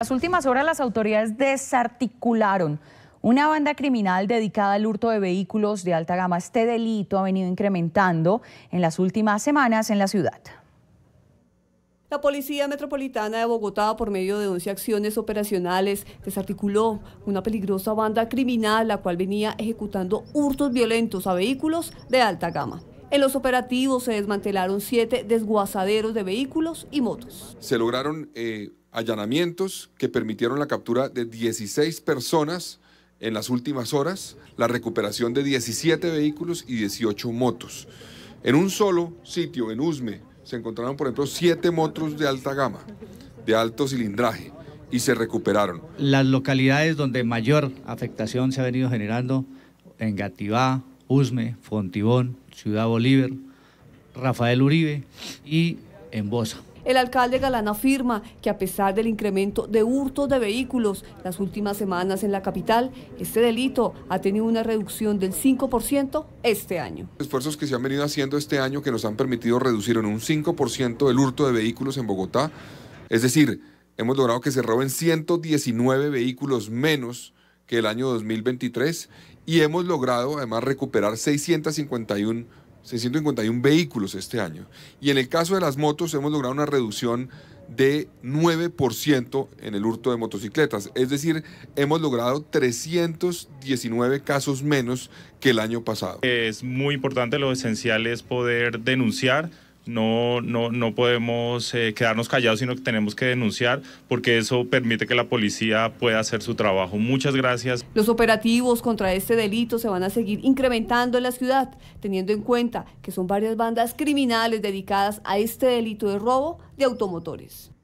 las últimas horas las autoridades desarticularon una banda criminal dedicada al hurto de vehículos de alta gama. Este delito ha venido incrementando en las últimas semanas en la ciudad. La Policía Metropolitana de Bogotá, por medio de 11 acciones operacionales, desarticuló una peligrosa banda criminal la cual venía ejecutando hurtos violentos a vehículos de alta gama. En los operativos se desmantelaron siete desguazaderos de vehículos y motos. Se lograron eh, allanamientos que permitieron la captura de 16 personas en las últimas horas, la recuperación de 17 vehículos y 18 motos. En un solo sitio, en Usme, se encontraron, por ejemplo, siete motos de alta gama, de alto cilindraje, y se recuperaron. Las localidades donde mayor afectación se ha venido generando, en Gativá, Usme, Fontibón, Ciudad Bolívar, Rafael Uribe y Embosa. El alcalde Galán afirma que a pesar del incremento de hurto de vehículos las últimas semanas en la capital, este delito ha tenido una reducción del 5% este año. Esfuerzos que se han venido haciendo este año que nos han permitido reducir en un 5% el hurto de vehículos en Bogotá. Es decir, hemos logrado que se roben 119 vehículos menos que el año 2023 y hemos logrado además recuperar 651, 651 vehículos este año. Y en el caso de las motos hemos logrado una reducción de 9% en el hurto de motocicletas. Es decir, hemos logrado 319 casos menos que el año pasado. Es muy importante, lo esencial es poder denunciar no, no, no podemos eh, quedarnos callados, sino que tenemos que denunciar porque eso permite que la policía pueda hacer su trabajo. Muchas gracias. Los operativos contra este delito se van a seguir incrementando en la ciudad, teniendo en cuenta que son varias bandas criminales dedicadas a este delito de robo de automotores.